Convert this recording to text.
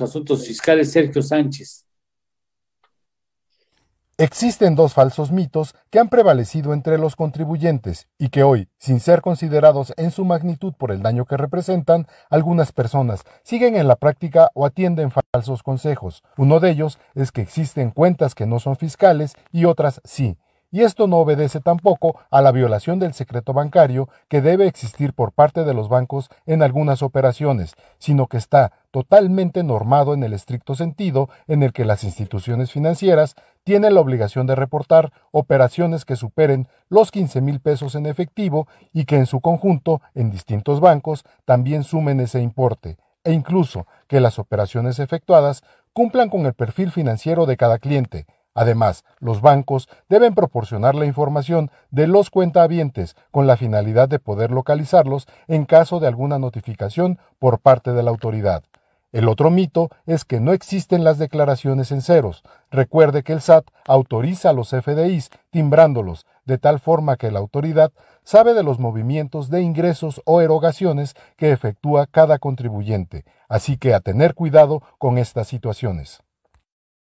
a asuntos fiscales Sergio Sánchez. Existen dos falsos mitos que han prevalecido entre los contribuyentes y que hoy, sin ser considerados en su magnitud por el daño que representan, algunas personas siguen en la práctica o atienden falsos consejos. Uno de ellos es que existen cuentas que no son fiscales y otras sí y esto no obedece tampoco a la violación del secreto bancario que debe existir por parte de los bancos en algunas operaciones, sino que está totalmente normado en el estricto sentido en el que las instituciones financieras tienen la obligación de reportar operaciones que superen los 15 mil pesos en efectivo y que en su conjunto, en distintos bancos, también sumen ese importe, e incluso que las operaciones efectuadas cumplan con el perfil financiero de cada cliente, Además, los bancos deben proporcionar la información de los cuentahabientes con la finalidad de poder localizarlos en caso de alguna notificación por parte de la autoridad. El otro mito es que no existen las declaraciones en ceros. Recuerde que el SAT autoriza a los FDIs timbrándolos, de tal forma que la autoridad sabe de los movimientos de ingresos o erogaciones que efectúa cada contribuyente. Así que a tener cuidado con estas situaciones.